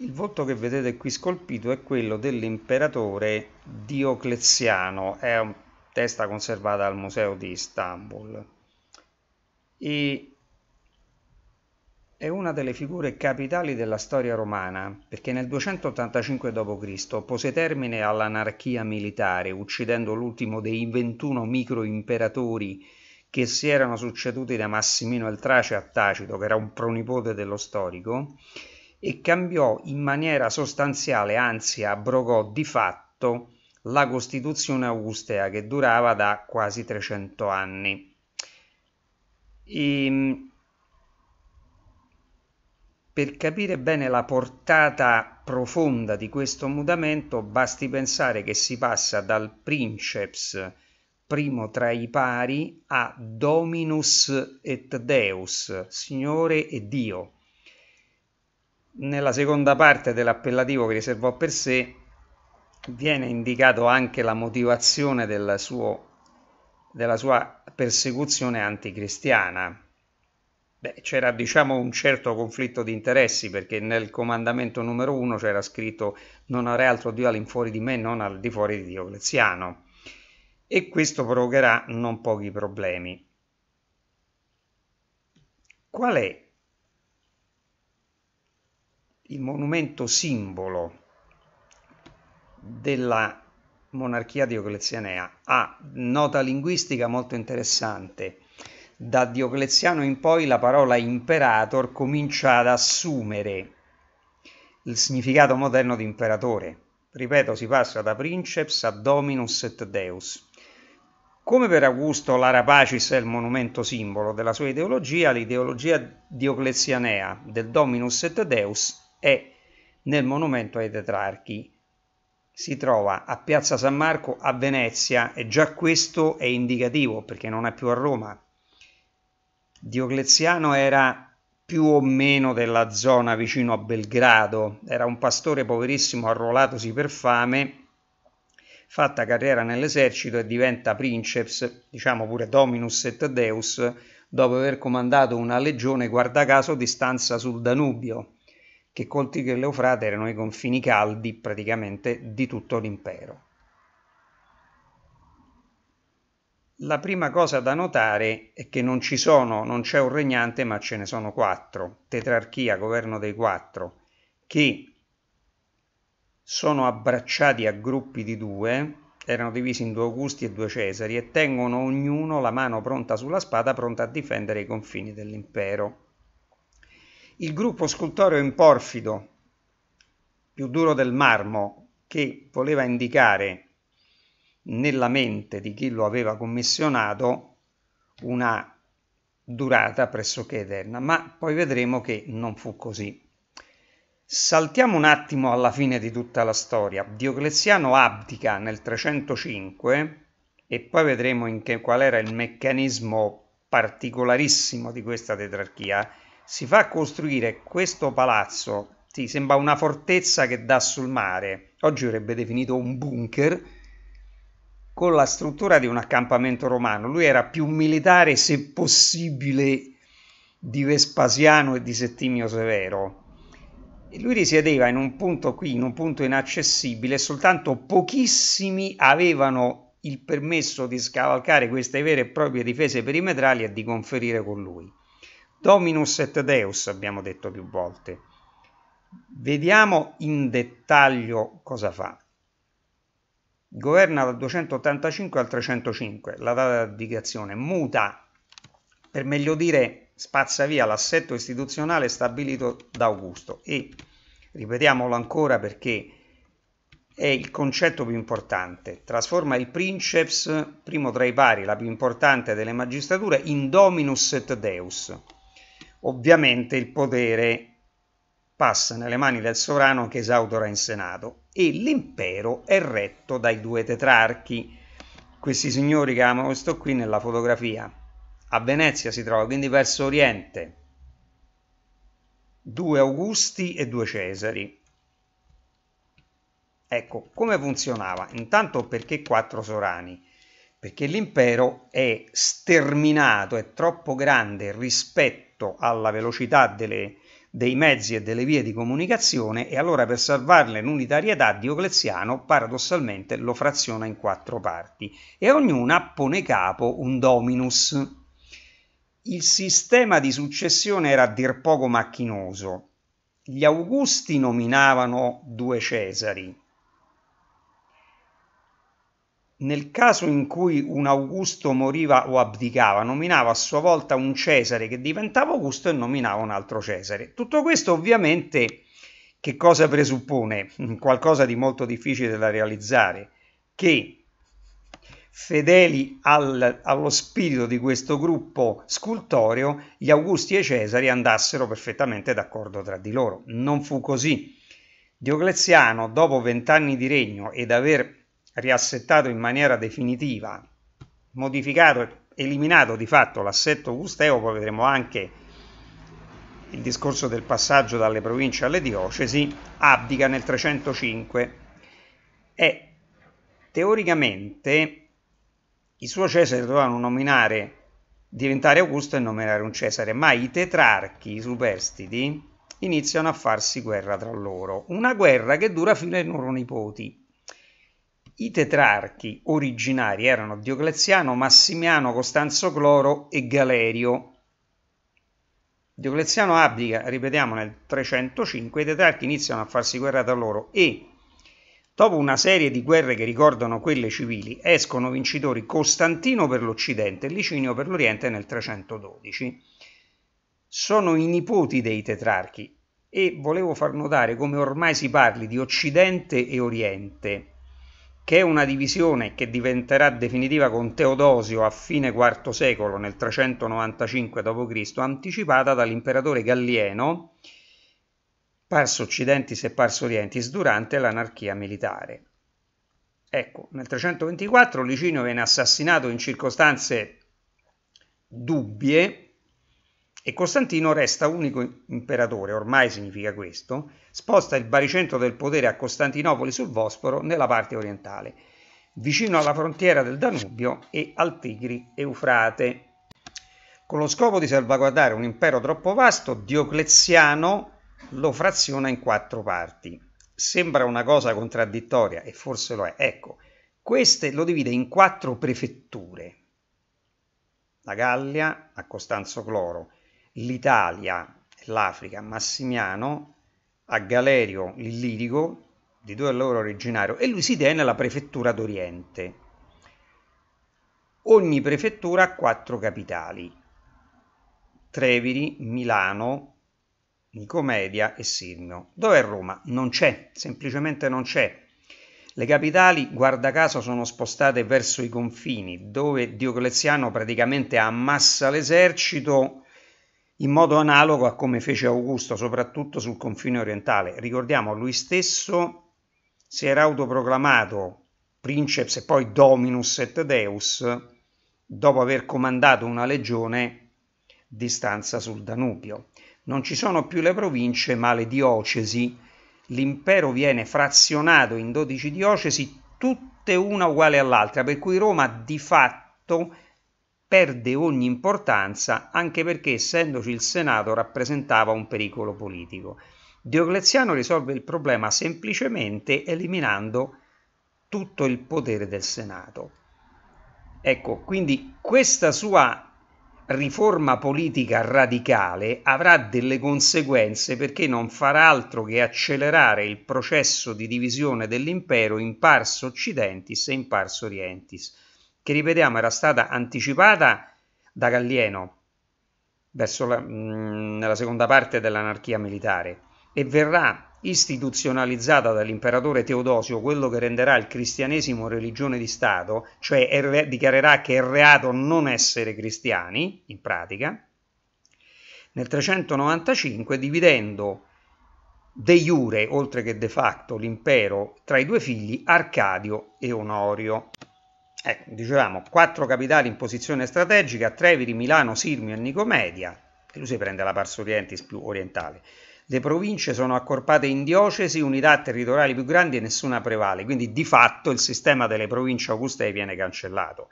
Il volto che vedete qui scolpito è quello dell'imperatore Diocleziano, è una testa conservata al museo di Istanbul e è una delle figure capitali della storia romana perché nel 285 d.C. pose termine all'anarchia militare uccidendo l'ultimo dei 21 microimperatori che si erano succeduti da Massimino il Trace a Tacito, che era un pronipote dello storico, e cambiò in maniera sostanziale, anzi abrogò di fatto, la Costituzione augustea che durava da quasi 300 anni. E, ehm, per capire bene la portata profonda di questo mutamento basti pensare che si passa dal princeps primo tra i pari a dominus et deus, Signore e Dio nella seconda parte dell'appellativo che riservò per sé viene indicato anche la motivazione del suo, della sua persecuzione anticristiana. Beh, c'era diciamo un certo conflitto di interessi perché nel comandamento numero uno c'era scritto non avrei altro Dio all'infuori di me non al di fuori di Diocleziano e questo provocherà non pochi problemi. Qual è il monumento simbolo della monarchia dioclezianea ha nota linguistica molto interessante. Da Diocleziano in poi la parola imperator comincia ad assumere il significato moderno di imperatore. Ripeto, si passa da princeps a dominus et deus. Come per Augusto l'ara pacis è il monumento simbolo della sua ideologia, l'ideologia dioclezianea del dominus et deus è nel monumento ai tetrarchi. Si trova a Piazza San Marco a Venezia e già questo è indicativo perché non è più a Roma. Diocleziano era più o meno della zona vicino a Belgrado, era un pastore poverissimo arruolatosi per fame, fatta carriera nell'esercito e diventa princeps, diciamo pure dominus et deus, dopo aver comandato una legione guarda caso di stanza sul Danubio che col Tigri e l'Eufrate erano i confini caldi praticamente di tutto l'impero. La prima cosa da notare è che non ci sono, non c'è un regnante, ma ce ne sono quattro, tetrarchia, governo dei quattro, che sono abbracciati a gruppi di due, erano divisi in due Augusti e due Cesari, e tengono ognuno la mano pronta sulla spada, pronta a difendere i confini dell'impero il gruppo scultoreo in porfido più duro del marmo che voleva indicare nella mente di chi lo aveva commissionato una durata pressoché eterna, ma poi vedremo che non fu così. Saltiamo un attimo alla fine di tutta la storia. Diocleziano abdica nel 305 e poi vedremo che, qual era il meccanismo particolarissimo di questa tetrarchia si fa costruire questo palazzo, sì, sembra una fortezza che dà sul mare, oggi avrebbe definito un bunker, con la struttura di un accampamento romano. Lui era più militare, se possibile, di Vespasiano e di Settimio Severo. E lui risiedeva in un punto qui, in un punto inaccessibile, soltanto pochissimi avevano il permesso di scavalcare queste vere e proprie difese perimetrali e di conferire con lui. Dominus et Deus abbiamo detto più volte. Vediamo in dettaglio cosa fa. Governa dal 285 al 305, la data di abdicazione, muta, per meglio dire spazza via l'assetto istituzionale stabilito da Augusto e, ripetiamolo ancora perché è il concetto più importante, trasforma il princeps, primo tra i pari, la più importante delle magistrature, in dominus et deus, Ovviamente il potere passa nelle mani del sovrano che esautora in senato e l'impero è retto dai due tetrarchi, questi signori che abbiamo visto qui nella fotografia. A Venezia si trova quindi verso oriente due Augusti e due Cesari. Ecco, come funzionava? Intanto perché quattro sovrani? perché l'impero è sterminato, è troppo grande rispetto alla velocità delle, dei mezzi e delle vie di comunicazione e allora per salvarne l'unitarietà Diocleziano paradossalmente lo fraziona in quattro parti e ognuna pone capo un dominus. Il sistema di successione era a dir poco macchinoso. Gli Augusti nominavano due Cesari, nel caso in cui un Augusto moriva o abdicava, nominava a sua volta un Cesare che diventava Augusto e nominava un altro Cesare. Tutto questo ovviamente che cosa presuppone? Qualcosa di molto difficile da realizzare, che fedeli al, allo spirito di questo gruppo scultoreo, gli Augusti e Cesari andassero perfettamente d'accordo tra di loro. Non fu così. Diocleziano, dopo vent'anni di regno ed aver riassettato in maniera definitiva, modificato, eliminato di fatto l'assetto gusteo, poi vedremo anche il discorso del passaggio dalle province alle diocesi, abdica nel 305 e teoricamente i suoi cesari dovevano nominare, diventare Augusto e nominare un Cesare, ma i tetrarchi, i superstiti, iniziano a farsi guerra tra loro, una guerra che dura fino ai loro nipoti. I tetrarchi originari erano Diocleziano, Massimiano, Costanzo Cloro e Galerio. Diocleziano abdica, ripetiamo, nel 305, i tetrarchi iniziano a farsi guerra tra loro e, dopo una serie di guerre che ricordano quelle civili, escono vincitori Costantino per l'Occidente e Licinio per l'Oriente nel 312. Sono i nipoti dei tetrarchi e volevo far notare come ormai si parli di Occidente e Oriente che è una divisione che diventerà definitiva con Teodosio a fine IV secolo, nel 395 d.C., anticipata dall'imperatore Gallieno, parso occidentis e parso orientis, durante l'anarchia militare. Ecco, nel 324 Licinio viene assassinato in circostanze dubbie, e Costantino resta unico imperatore, ormai significa questo, sposta il baricentro del potere a Costantinopoli sul Vosporo nella parte orientale, vicino alla frontiera del Danubio e al Tigri Eufrate. Con lo scopo di salvaguardare un impero troppo vasto, Diocleziano lo fraziona in quattro parti. Sembra una cosa contraddittoria e forse lo è. Ecco, queste lo divide in quattro prefetture. La Gallia a Costanzo Cloro, l'Italia e l'Africa Massimiano a Galerio l'Illirico, di dove è loro originario, e lui si tiene alla prefettura d'Oriente. Ogni prefettura ha quattro capitali, Treviri, Milano, Nicomedia e Sirmio. Dov'è Roma? Non c'è, semplicemente non c'è. Le capitali, guarda caso, sono spostate verso i confini, dove Diocleziano praticamente ammassa l'esercito in modo analogo a come fece Augusto, soprattutto sul confine orientale. Ricordiamo, lui stesso si era autoproclamato princeps e poi dominus et deus dopo aver comandato una legione di stanza sul Danubio. Non ci sono più le province, ma le diocesi. L'impero viene frazionato in 12 diocesi, tutte una uguale all'altra, per cui Roma di fatto perde ogni importanza anche perché essendoci il Senato rappresentava un pericolo politico. Diocleziano risolve il problema semplicemente eliminando tutto il potere del Senato. Ecco, quindi questa sua riforma politica radicale avrà delle conseguenze perché non farà altro che accelerare il processo di divisione dell'impero in pars occidentis e in pars orientis che ripetiamo era stata anticipata da Gallieno verso la, mh, mm, nella seconda parte dell'anarchia militare e verrà istituzionalizzata dall'imperatore Teodosio, quello che renderà il cristianesimo religione di Stato, cioè er dichiarerà che è reato non essere cristiani, in pratica, nel 395 dividendo de jure, oltre che de facto, l'impero tra i due figli Arcadio e Onorio. Ecco, dicevamo, quattro capitali in posizione strategica, Treviri, Milano, Sirmio e Nicomedia, e lui si prende la Pars Orientis più orientale. Le province sono accorpate in diocesi, unità territoriali più grandi e nessuna prevale, quindi di fatto il sistema delle province augustee viene cancellato.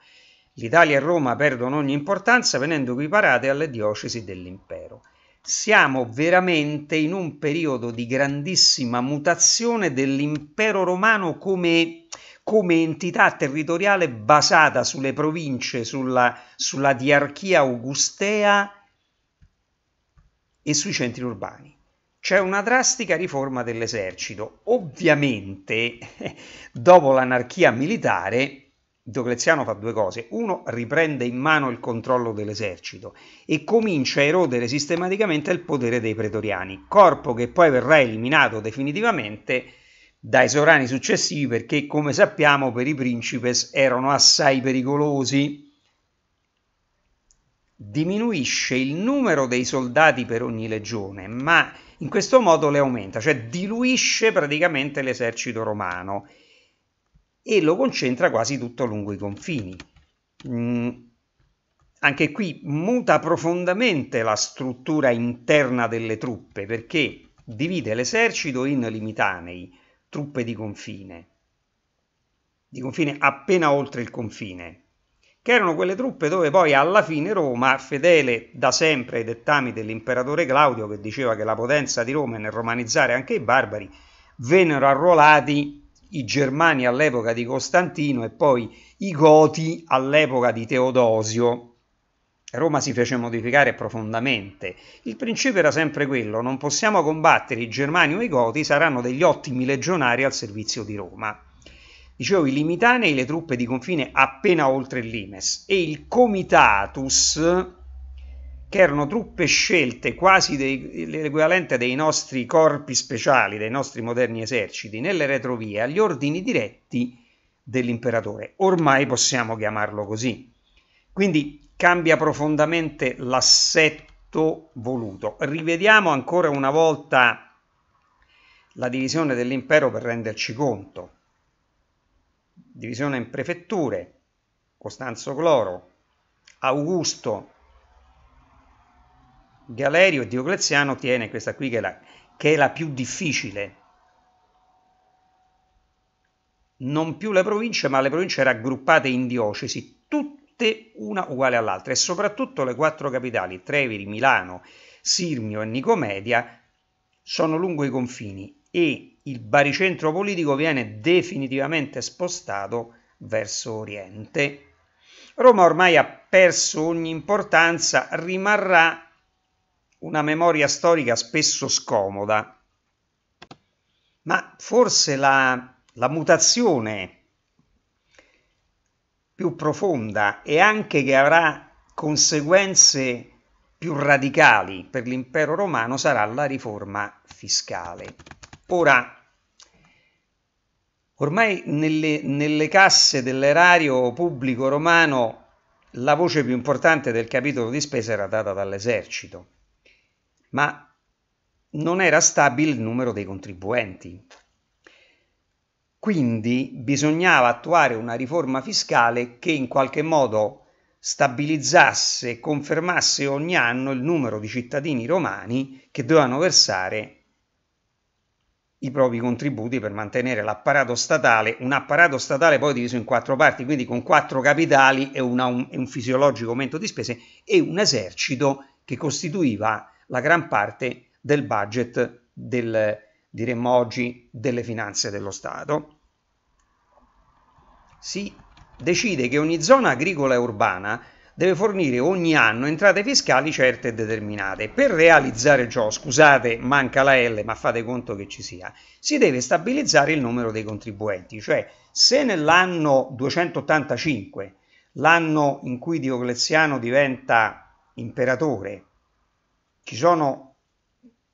L'Italia e Roma perdono ogni importanza venendo equiparate alle diocesi dell'impero. Siamo veramente in un periodo di grandissima mutazione dell'impero romano come come entità territoriale basata sulle province, sulla, sulla diarchia augustea e sui centri urbani. C'è una drastica riforma dell'esercito. Ovviamente, dopo l'anarchia militare, Diocleziano fa due cose. Uno, riprende in mano il controllo dell'esercito e comincia a erodere sistematicamente il potere dei pretoriani, corpo che poi verrà eliminato definitivamente dai sovrani successivi perché come sappiamo per i principes erano assai pericolosi diminuisce il numero dei soldati per ogni legione, ma in questo modo le aumenta, cioè diluisce praticamente l'esercito romano e lo concentra quasi tutto lungo i confini. Mm. Anche qui muta profondamente la struttura interna delle truppe perché divide l'esercito in limitanei, truppe di confine, di confine appena oltre il confine, che erano quelle truppe dove poi alla fine Roma, fedele da sempre ai dettami dell'imperatore Claudio che diceva che la potenza di Roma è nel romanizzare anche i barbari, vennero arruolati i Germani all'epoca di Costantino e poi i Goti all'epoca di Teodosio, Roma si fece modificare profondamente. Il principio era sempre quello, non possiamo combattere i Germani o i Goti, saranno degli ottimi legionari al servizio di Roma. Dicevo, i limitanei, le truppe di confine appena oltre il Limes, e il comitatus, che erano truppe scelte quasi l'equivalente dei nostri corpi speciali, dei nostri moderni eserciti, nelle retrovie agli ordini diretti dell'imperatore. Ormai possiamo chiamarlo così. Quindi cambia profondamente l'assetto voluto. Rivediamo ancora una volta la divisione dell'impero per renderci conto. Divisione in prefetture, Costanzo Cloro, Augusto, Galerio e Diocleziano tiene questa qui che è la, che è la più difficile non più le province, ma le province raggruppate in diocesi, tutte tutte una uguale all'altra e soprattutto le quattro capitali, Treviri, Milano, Sirmio e Nicomedia, sono lungo i confini e il baricentro politico viene definitivamente spostato verso Oriente. Roma ormai ha perso ogni importanza, rimarrà una memoria storica spesso scomoda, ma forse la, la mutazione più profonda e anche che avrà conseguenze più radicali per l'impero romano sarà la riforma fiscale. Ora, ormai nelle, nelle casse dell'erario pubblico romano la voce più importante del capitolo di spesa era data dall'esercito, ma non era stabile il numero dei contribuenti, quindi bisognava attuare una riforma fiscale che in qualche modo stabilizzasse e confermasse ogni anno il numero di cittadini romani che dovevano versare i propri contributi per mantenere l'apparato statale, un apparato statale poi diviso in quattro parti, quindi con quattro capitali e, una, un, un fisiologico aumento di spese e un esercito che costituiva la gran parte del budget del, diremmo oggi, delle finanze dello Stato, si decide che ogni zona agricola e urbana deve fornire ogni anno entrate fiscali certe e determinate. Per realizzare ciò, scusate, manca la L, ma fate conto che ci sia, si deve stabilizzare il numero dei contribuenti, cioè se nell'anno 285, l'anno in cui Diocleziano diventa imperatore, ci sono,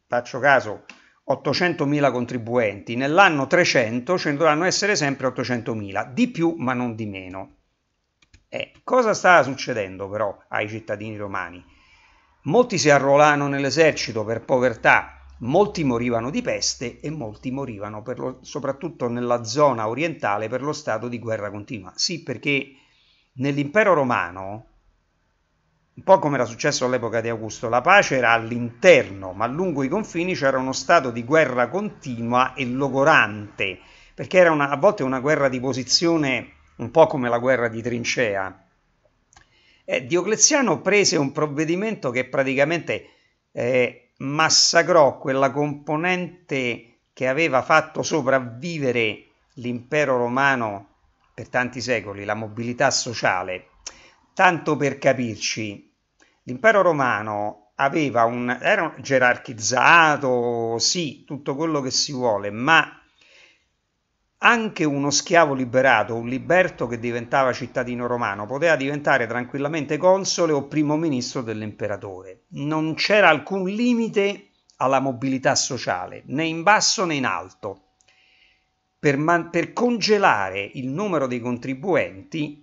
faccio caso, 800.000 contribuenti, nell'anno 300 ce ne dovranno essere sempre 800.000, di più ma non di meno. Eh, cosa sta succedendo però ai cittadini romani? Molti si arruolarono nell'esercito per povertà, molti morivano di peste e molti morivano lo, soprattutto nella zona orientale per lo stato di guerra continua. Sì, perché nell'impero romano un po' come era successo all'epoca di Augusto, la pace era all'interno, ma lungo i confini c'era uno stato di guerra continua e logorante, perché era una, a volte una guerra di posizione un po' come la guerra di trincea. Eh, Diocleziano prese un provvedimento che praticamente eh, massacrò quella componente che aveva fatto sopravvivere l'impero romano per tanti secoli, la mobilità sociale, Tanto per capirci, l'impero romano aveva un, era un gerarchizzato, sì, tutto quello che si vuole, ma anche uno schiavo liberato, un liberto che diventava cittadino romano, poteva diventare tranquillamente console o primo ministro dell'imperatore. Non c'era alcun limite alla mobilità sociale, né in basso né in alto. Per, man- per congelare il numero dei contribuenti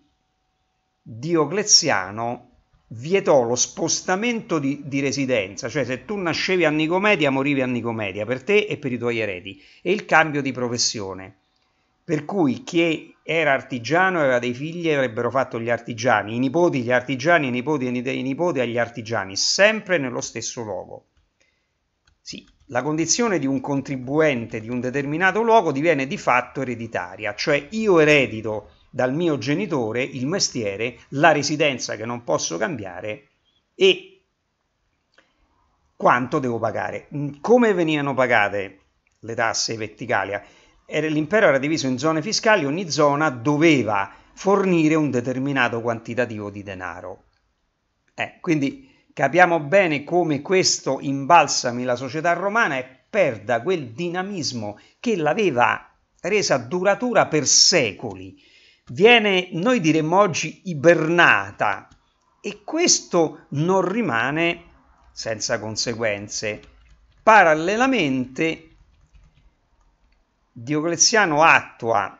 Diocleziano vietò lo spostamento di, di, residenza, cioè se tu nascevi a Nicomedia morivi a Nicomedia per te e per i tuoi eredi, e il cambio di professione. Per cui chi era artigiano aveva dei figli e avrebbero fatto gli artigiani, i nipoti gli artigiani, i nipoti e i nipoti agli artigiani, sempre nello stesso luogo. Sì, la condizione di un contribuente di un determinato luogo diviene di fatto ereditaria, cioè io eredito dal mio genitore, il mestiere, la residenza che non posso cambiare e quanto devo pagare. Come venivano pagate le tasse verticali? L'impero era diviso in zone fiscali, ogni zona doveva fornire un determinato quantitativo di denaro. Eh, quindi capiamo bene come questo imbalsami la società romana e perda quel dinamismo che l'aveva resa duratura per secoli viene, noi diremmo oggi, ibernata e questo non rimane senza conseguenze. Parallelamente Diocleziano attua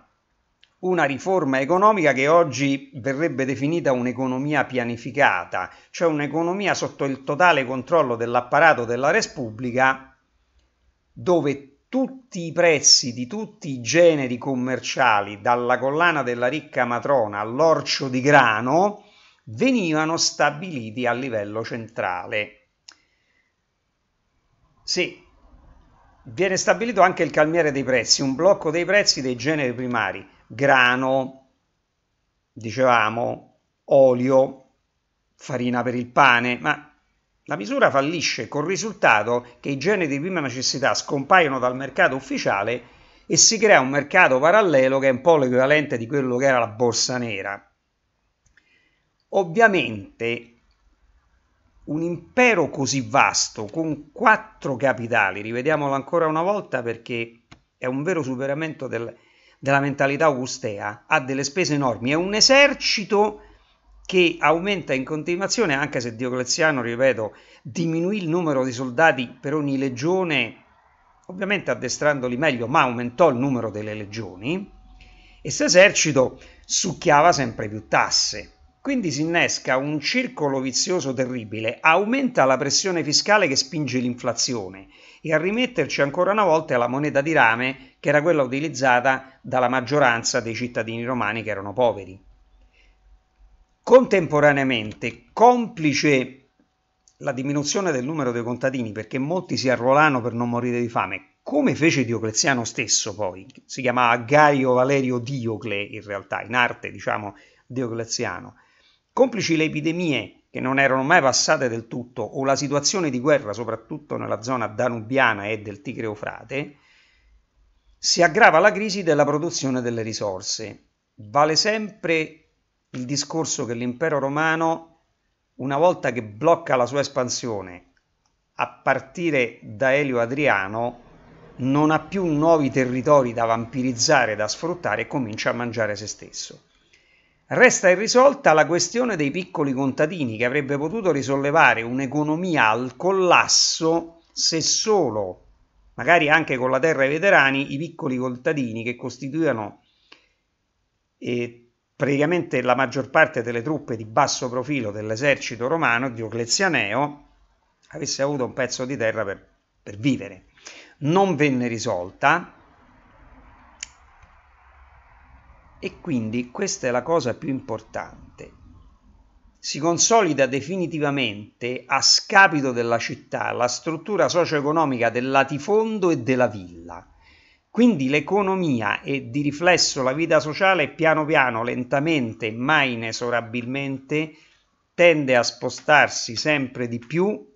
una riforma economica che oggi verrebbe definita un'economia pianificata, cioè un'economia sotto il totale controllo dell'apparato della Repubblica dove tutti i prezzi di tutti i generi commerciali, dalla collana della ricca matrona all'orcio di grano, venivano stabiliti a livello centrale. Sì, viene stabilito anche il calmiere dei prezzi, un blocco dei prezzi dei generi primari, grano, dicevamo, olio, farina per il pane, ma la misura fallisce col risultato che i generi di prima necessità scompaiono dal mercato ufficiale e si crea un mercato parallelo che è un po' l'equivalente di quello che era la borsa nera. Ovviamente un impero così vasto con quattro capitali, rivediamolo ancora una volta perché è un vero superamento del, della mentalità augustea, ha delle spese enormi, è un esercito che aumenta in continuazione anche se Diocleziano, ripeto, diminuì il numero di soldati per ogni legione, ovviamente addestrandoli meglio, ma aumentò il numero delle legioni e questo esercito succhiava sempre più tasse. Quindi si innesca un circolo vizioso terribile, aumenta la pressione fiscale che spinge l'inflazione e a rimetterci ancora una volta la moneta di rame che era quella utilizzata dalla maggioranza dei cittadini romani che erano poveri. Contemporaneamente, complice la diminuzione del numero dei contadini perché molti si arruolano per non morire di fame, come fece Diocleziano stesso poi, si chiamava Gaio Valerio Diocle in realtà, in arte diciamo Diocleziano, complici le epidemie che non erano mai passate del tutto o la situazione di guerra soprattutto nella zona danubiana e del Tigre Eufrate, si aggrava la crisi della produzione delle risorse. Vale sempre il discorso che l'impero romano, una volta che blocca la sua espansione a partire da Elio Adriano, non ha più nuovi territori da vampirizzare, da sfruttare e comincia a mangiare se stesso. Resta irrisolta la questione dei piccoli contadini che avrebbe potuto risollevare un'economia al collasso se solo, magari anche con la terra e i veterani, i piccoli contadini che costituivano eh, praticamente la maggior parte delle truppe di basso profilo dell'esercito romano, Dioclezianeo, avesse avuto un pezzo di terra per, per vivere. Non venne risolta e quindi questa è la cosa più importante. Si consolida definitivamente a scapito della città la struttura socio-economica del latifondo e della villa quindi l'economia e di riflesso la vita sociale piano piano, lentamente, ma inesorabilmente, tende a spostarsi sempre di più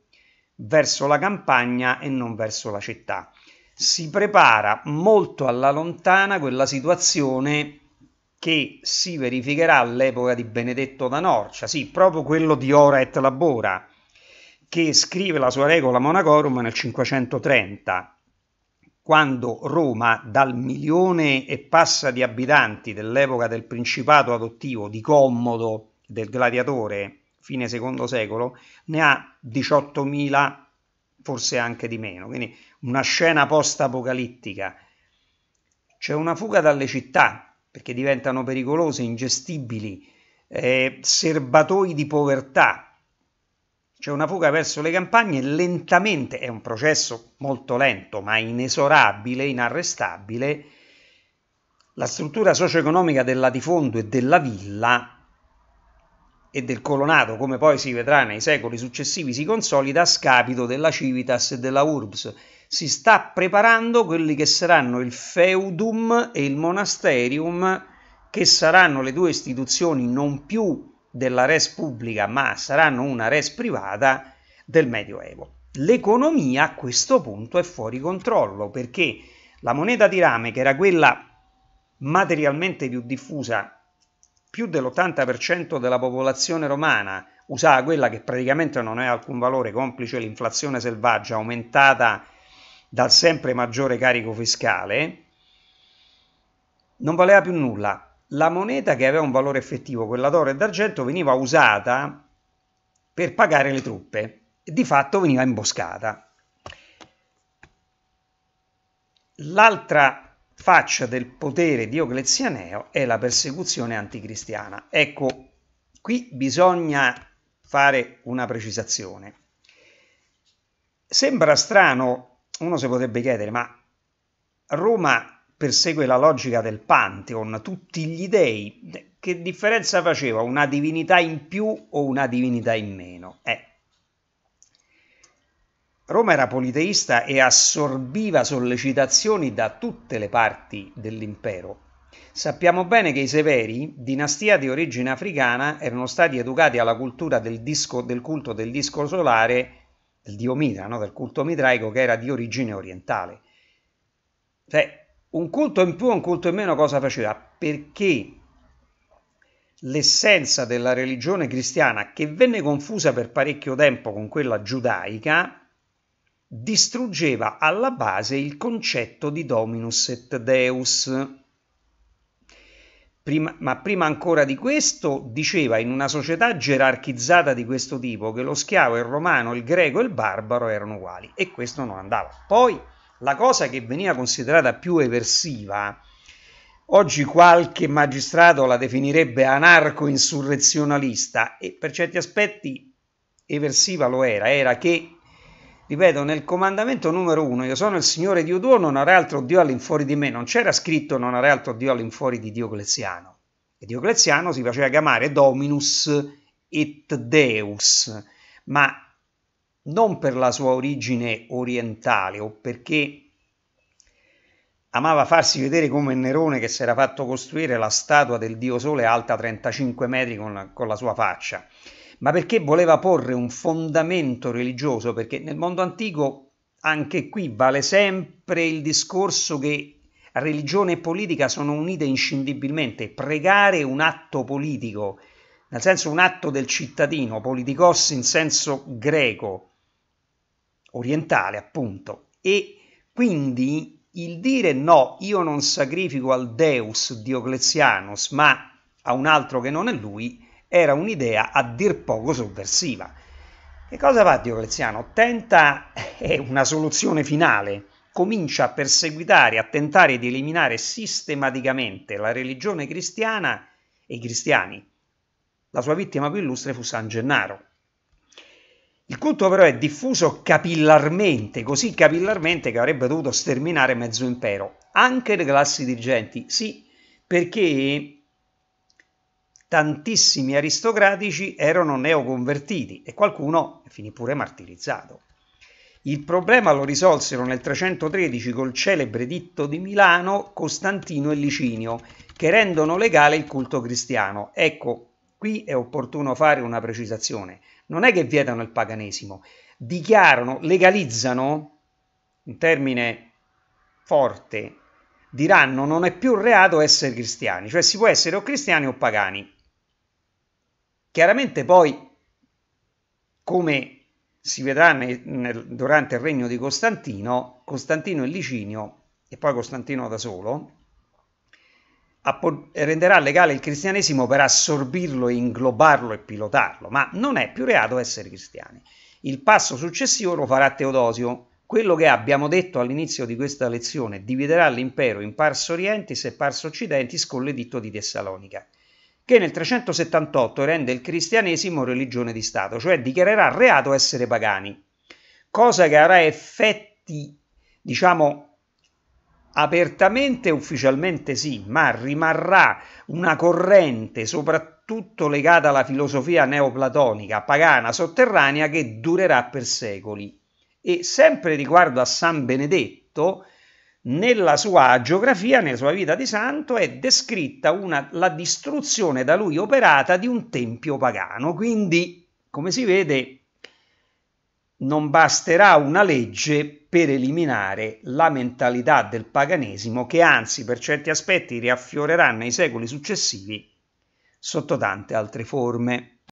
verso la campagna e non verso la città. Si prepara molto alla lontana quella situazione che si verificherà all'epoca di Benedetto da Norcia, sì, proprio quello di Ora et Labora, che scrive la sua regola Monacorum nel 530 quando Roma, dal milione e passa di abitanti dell'epoca del principato adottivo di Commodo, del gladiatore, fine secondo secolo, ne ha 18.000, forse anche di meno. Quindi una scena post-apocalittica. C'è una fuga dalle città, perché diventano pericolose, ingestibili, eh, serbatoi di povertà, c'è una fuga verso le campagne lentamente, è un processo molto lento ma inesorabile, inarrestabile. La struttura socio-economica del latifondo e della villa e del colonato, come poi si vedrà nei secoli successivi, si consolida a scapito della civitas e della urbs. Si sta preparando quelli che saranno il feudum e il monasterium, che saranno le due istituzioni non più della res pubblica, ma saranno una res privata del Medioevo. L'economia a questo punto è fuori controllo perché la moneta di rame, che era quella materialmente più diffusa, più dell'80% della popolazione romana usava quella che praticamente non aveva alcun valore, complice l'inflazione selvaggia aumentata dal sempre maggiore carico fiscale, non valeva più nulla la moneta che aveva un valore effettivo, quella d'oro e d'argento, veniva usata per pagare le truppe e di fatto veniva imboscata. L'altra faccia del potere dioclezianeo è la persecuzione anticristiana. Ecco, qui bisogna fare una precisazione. Sembra strano, uno si potrebbe chiedere, ma Roma persegue la logica del Pantheon, tutti gli dei. Che differenza faceva una divinità in più o una divinità in meno? Eh. Roma era politeista e assorbiva sollecitazioni da tutte le parti dell'impero. Sappiamo bene che i Severi, dinastia di origine africana, erano stati educati alla cultura del, disco, del culto del disco solare del dio Mitra, no? del culto mitraico che era di origine orientale. Cioè, un culto in più un culto in meno cosa faceva? Perché l'essenza della religione cristiana, che venne confusa per parecchio tempo con quella giudaica, distruggeva alla base il concetto di Dominus et Deus. Prima, ma prima ancora di questo diceva in una società gerarchizzata di questo tipo che lo schiavo, il romano, il greco e il barbaro erano uguali e questo non andava. Poi la cosa che veniva considerata più eversiva, oggi qualche magistrato la definirebbe anarco-insurrezionalista e per certi aspetti eversiva lo era, era che, ripeto, nel comandamento numero uno, io sono il Signore Dio tuo, non avrai altro Dio all'infuori di me, non c'era scritto non avrai altro Dio all'infuori di Diocleziano. E Diocleziano si faceva chiamare Dominus et Deus, ma non per la sua origine orientale o perché amava farsi vedere come Nerone che si era fatto costruire la statua del dio Sole alta 35 metri con la, con la sua faccia, ma perché voleva porre un fondamento religioso, perché nel mondo antico anche qui vale sempre il discorso che religione e politica sono unite inscindibilmente, pregare un atto politico, nel senso un atto del cittadino, politikos in senso greco, orientale, appunto. E quindi il dire no, io non sacrifico al Deus Dioclezianus, ma a un altro che non è lui, era un'idea a dir poco sovversiva. Che cosa fa Diocleziano? Tenta è una soluzione finale, comincia a perseguitare, a tentare di eliminare sistematicamente la religione cristiana e i cristiani. La sua vittima più illustre fu San Gennaro. Il culto però è diffuso capillarmente, così capillarmente che avrebbe dovuto sterminare mezzo impero, anche le classi dirigenti, sì, perché tantissimi aristocratici erano neoconvertiti e qualcuno finì pure martirizzato. Il problema lo risolsero nel 313 col celebre ditto di Milano Costantino e Licinio, che rendono legale il culto cristiano. Ecco, qui è opportuno fare una precisazione non è che vietano il paganesimo, dichiarano, legalizzano, un termine forte, diranno non è più reato essere cristiani, cioè si può essere o cristiani o pagani. Chiaramente poi, come si vedrà nel, nel, durante il regno di Costantino, Costantino e Licinio, e poi Costantino da solo, renderà legale il cristianesimo per assorbirlo, inglobarlo e pilotarlo, ma non è più reato essere cristiani. Il passo successivo lo farà Teodosio. Quello che abbiamo detto all'inizio di questa lezione dividerà l'impero in pars orientis e pars occidentis con l'editto di Tessalonica, che nel 378 rende il cristianesimo religione di Stato, cioè dichiarerà reato essere pagani, cosa che avrà effetti, diciamo, Apertamente e ufficialmente sì, ma rimarrà una corrente soprattutto legata alla filosofia neoplatonica, pagana, sotterranea che durerà per secoli. E sempre riguardo a San Benedetto, nella sua geografia, nella sua vita di santo, è descritta una, la distruzione da lui operata di un tempio pagano. Quindi, come si vede, non basterà una legge per eliminare la mentalità del paganesimo che anzi per certi aspetti riaffiorerà nei secoli successivi sotto tante altre forme.